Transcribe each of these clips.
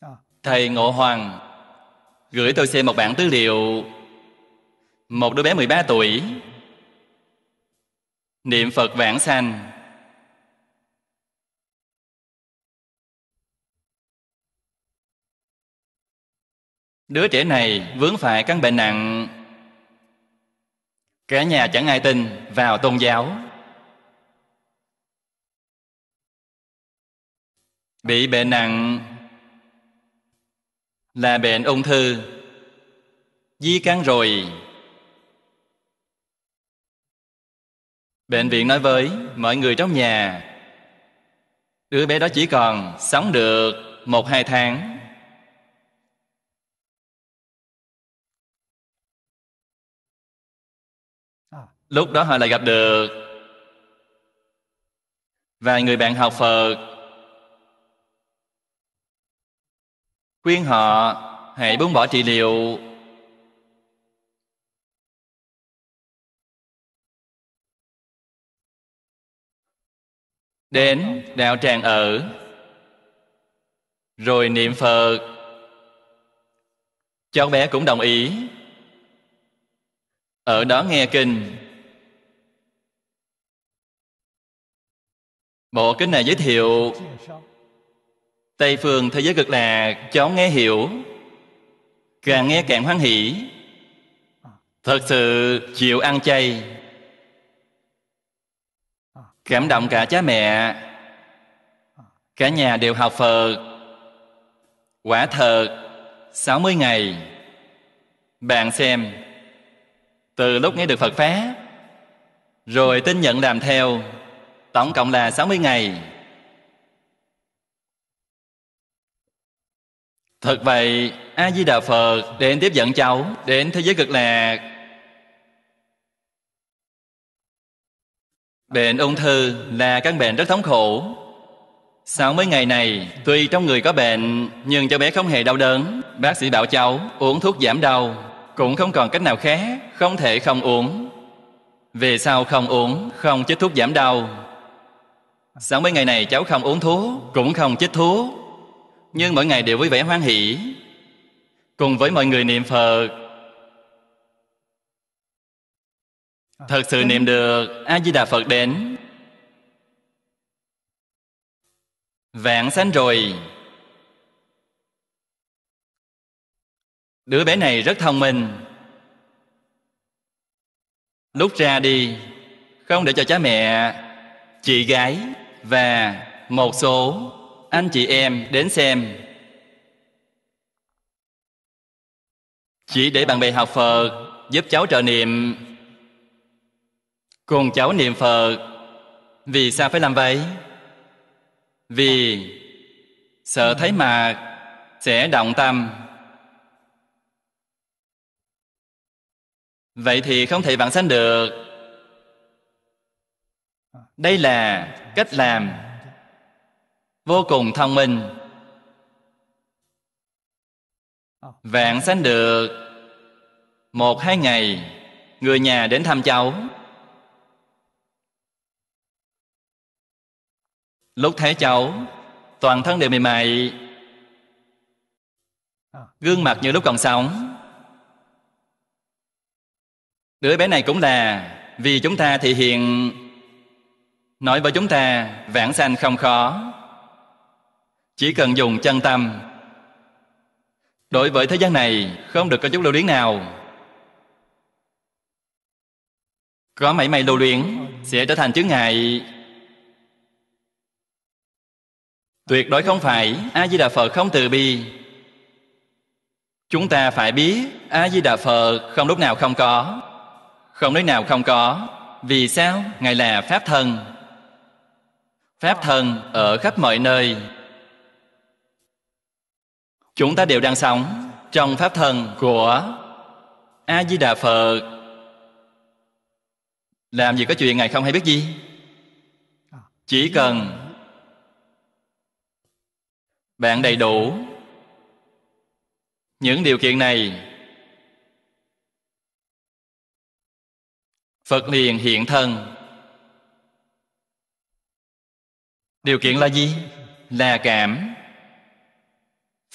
Ờ. Thầy Ngộ Hoàng gửi tôi xem một bản tư liệu một đứa bé 13 tuổi niệm Phật vãng sanh Đứa trẻ này vướng phải căn bệnh nặng Cả nhà chẳng ai tin vào tôn giáo Bị bệnh nặng là bệnh ung thư di căn rồi bệnh viện nói với mọi người trong nhà đứa bé đó chỉ còn sống được một hai tháng lúc đó họ lại gặp được vài người bạn học phật khuyên họ hãy buông bỏ trị liệu đến đạo tràng ở rồi niệm phật cháu bé cũng đồng ý ở đó nghe kinh bộ kinh này giới thiệu Tây phương thế giới cực là cháu nghe hiểu Càng nghe càng hoan hỷ Thật sự chịu ăn chay Cảm động cả cha mẹ Cả nhà đều học Phật Quả thật 60 ngày Bạn xem Từ lúc nghe được Phật Pháp Rồi tin nhận làm theo Tổng cộng là 60 ngày Thật vậy, A-di-đà Phật đến tiếp dẫn cháu đến thế giới cực lạc. Bệnh ung thư là căn bệnh rất thống khổ. Sáu mấy ngày này, tuy trong người có bệnh, nhưng cháu bé không hề đau đớn. Bác sĩ bảo cháu uống thuốc giảm đau, cũng không còn cách nào khác, không thể không uống. Về sau không uống, không chích thuốc giảm đau. Sáu mấy ngày này cháu không uống thuốc, cũng không chích thuốc, nhưng mỗi ngày đều vui vẻ hoan hỷ cùng với mọi người niệm phật thật sự niệm được a di đà phật đến vạn sanh rồi đứa bé này rất thông minh lúc ra đi không để cho cha mẹ chị gái và một số anh chị em đến xem chỉ để bạn bè học phật giúp cháu trợ niệm cùng cháu niệm phật vì sao phải làm vậy vì sợ thấy mạc sẽ động tâm vậy thì không thể vãng sanh được đây là cách làm vô cùng thông minh ờ. vạn sánh được một hai ngày người nhà đến thăm cháu lúc thấy cháu toàn thân đều mềm mại ờ. gương mặt như lúc còn sống đứa bé này cũng là vì chúng ta thể hiện nói với chúng ta vãng sanh không khó chỉ cần dùng chân tâm đối với thế gian này không được có chút lưu luyến nào có mảy may lưu luyện sẽ trở thành chướng ngại tuyệt đối không phải a di đà phật không từ bi chúng ta phải biết a di đà phật không lúc nào không có không lúc nào không có vì sao ngài là pháp thân pháp thân ở khắp mọi nơi chúng ta đều đang sống trong pháp thần của a di đà phật làm gì có chuyện ngài không hay biết gì chỉ cần bạn đầy đủ những điều kiện này phật liền hiện thân điều kiện là gì là cảm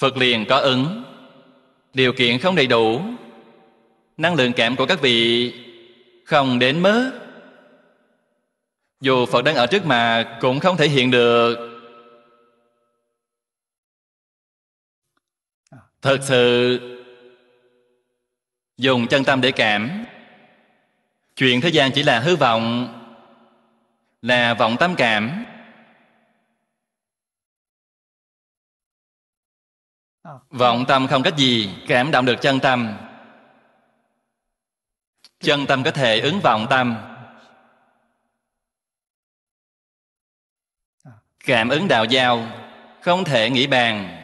phật liền có ứng điều kiện không đầy đủ năng lượng kém của các vị không đến mức dù phật đang ở trước mà cũng không thể hiện được thật sự dùng chân tâm để cảm chuyện thế gian chỉ là hư vọng là vọng tâm cảm vọng tâm không cách gì cảm động được chân tâm chân tâm có thể ứng vọng tâm cảm ứng đạo giao không thể nghĩ bàn